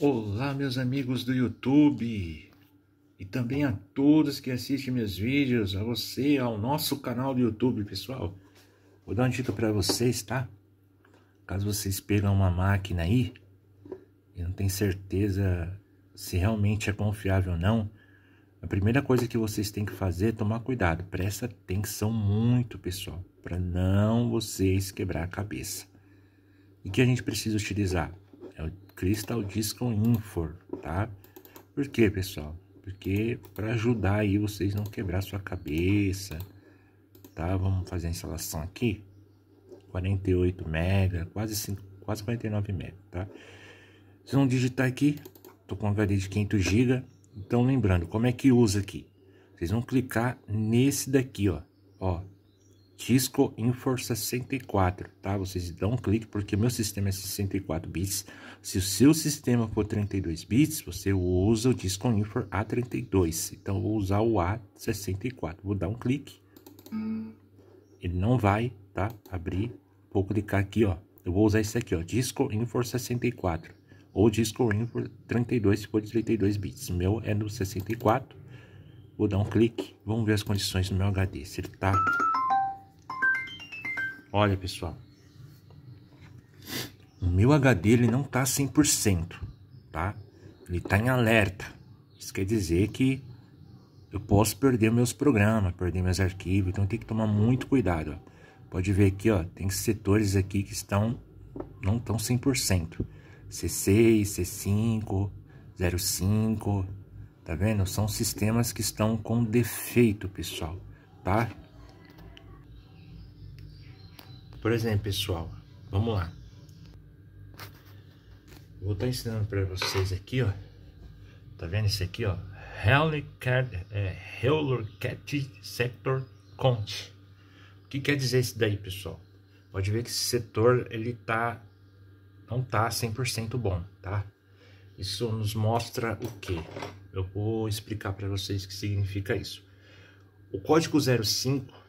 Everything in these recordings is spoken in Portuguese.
Olá, meus amigos do YouTube e também a todos que assistem meus vídeos, a você, ao nosso canal do YouTube, pessoal. Vou dar uma dica para vocês, tá? Caso vocês pegam uma máquina aí e não tem certeza se realmente é confiável ou não, a primeira coisa que vocês têm que fazer é tomar cuidado. Presta atenção muito, pessoal, para não vocês quebrar a cabeça. E que a gente precisa utilizar? É o Crystal Disco Infor, tá? Por quê, pessoal? Porque para ajudar aí vocês não quebrar sua cabeça, tá? Vamos fazer a instalação aqui. 48 mega, quase 5, quase 49 mega, tá? Vocês vão digitar aqui, tô com HD de 500 GB. Então lembrando, como é que usa aqui? Vocês vão clicar nesse daqui, ó. Ó, Cisco Info 64, tá? Vocês dão um clique porque meu sistema é 64 bits. Se o seu sistema for 32 bits, você usa o Cisco Info A32. Então eu vou usar o A64. Vou dar um clique. Ele não vai, tá? Abrir. Vou clicar aqui, ó. Eu vou usar esse aqui, ó, Disco Info 64 ou Disco Info 32 se for de 32 bits. O meu é no 64. Vou dar um clique. Vamos ver as condições do meu HD. Se ele tá Olha, pessoal. O meu HD ele não tá 100%, tá? Ele tá em alerta. Isso quer dizer que eu posso perder meus programas, perder meus arquivos, então tem que tomar muito cuidado, ó. Pode ver aqui, ó, tem setores aqui que estão não estão 100%. C6, C5, 05, tá vendo? São sistemas que estão com defeito, pessoal, tá? Por exemplo, pessoal, vamos lá. Vou estar tá ensinando para vocês aqui, ó. Tá vendo isso aqui, ó? Hellcat, é, Sector Cont. O que quer dizer isso daí, pessoal? Pode ver que esse setor, ele tá... Não tá 100% bom, tá? Isso nos mostra o que? Eu vou explicar para vocês o que significa isso. O código 05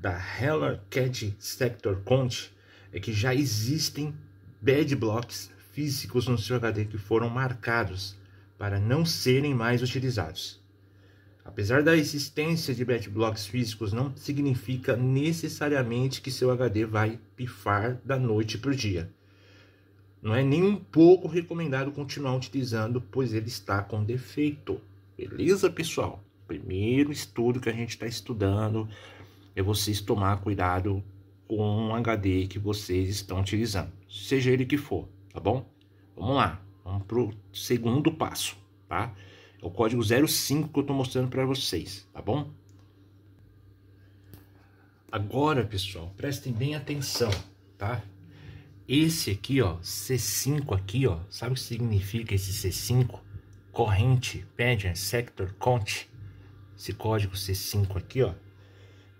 da Heller Cat Sector Cont é que já existem bad blocks físicos no seu HD que foram marcados para não serem mais utilizados. Apesar da existência de bad blocks físicos, não significa necessariamente que seu HD vai pifar da noite para o dia. Não é nem um pouco recomendado continuar utilizando, pois ele está com defeito. Beleza, pessoal? Primeiro estudo que a gente está estudando, é vocês tomar cuidado com o HD que vocês estão utilizando, seja ele que for, tá bom? Vamos lá, vamos pro segundo passo, tá? É o código 05 que eu estou mostrando para vocês, tá bom? Agora, pessoal, prestem bem atenção, tá? Esse aqui, ó, C5 aqui, ó, sabe o que significa esse C5? Corrente, Pageant, Sector, conte, Esse código C5 aqui, ó,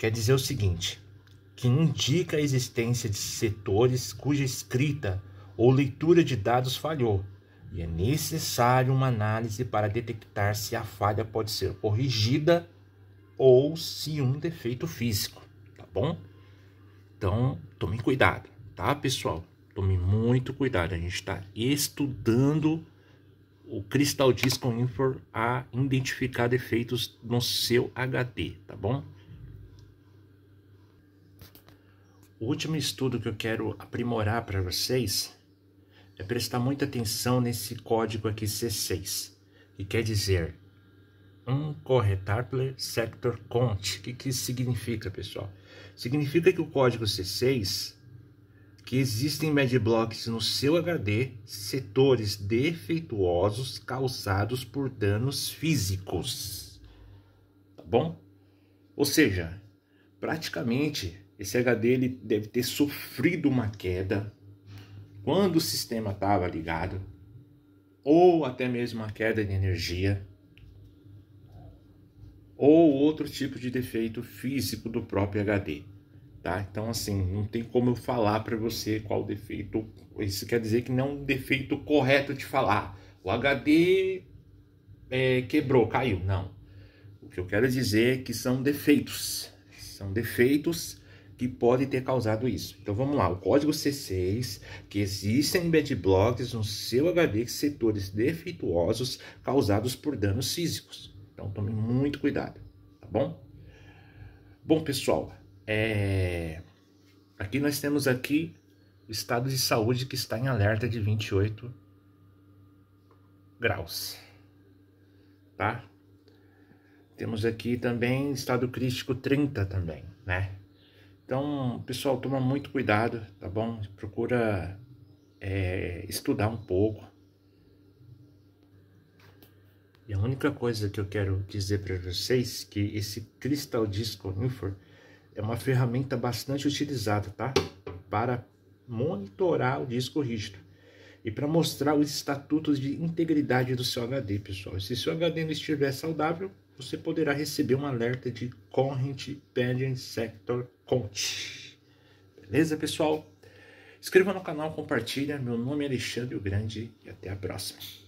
quer dizer o seguinte: que indica a existência de setores cuja escrita ou leitura de dados falhou, e é necessário uma análise para detectar se a falha pode ser corrigida ou se um defeito físico, tá bom? Então, tome cuidado, tá, pessoal? Tome muito cuidado. A gente está estudando o Crystal Disco Infor a identificar defeitos no seu HD, tá bom? O último estudo que eu quero aprimorar para vocês é prestar muita atenção nesse código aqui C6, que quer dizer um corretable sector count. O que, que isso significa, pessoal? Significa que o código C6 que existem medblocks no seu HD setores defeituosos causados por danos físicos. Tá bom? Ou seja, praticamente esse HD ele deve ter sofrido uma queda quando o sistema estava ligado, ou até mesmo uma queda de energia, ou outro tipo de defeito físico do próprio HD. Tá? Então, assim, não tem como eu falar para você qual defeito. Isso quer dizer que não é um defeito correto de falar. O HD é, quebrou, caiu. Não. O que eu quero dizer é que são defeitos. São defeitos que pode ter causado isso. Então vamos lá, o código C6, que existem bad blocks no seu HD setores defeituosos causados por danos físicos. Então tome muito cuidado, tá bom? Bom pessoal, é... aqui nós temos aqui o estado de saúde que está em alerta de 28 graus, tá? Temos aqui também estado crítico 30 também, né? Então, pessoal, toma muito cuidado, tá bom? Procura é, estudar um pouco. E a única coisa que eu quero dizer para vocês é que esse Crystal Disco info é uma ferramenta bastante utilizada, tá? Para monitorar o disco rígido e para mostrar os estatutos de integridade do seu HD, pessoal. Se seu HD não estiver saudável, você poderá receber um alerta de Current Pending Sector Conte. Beleza, pessoal? Inscreva no canal, compartilha. Meu nome é Alexandre o Grande e até a próxima.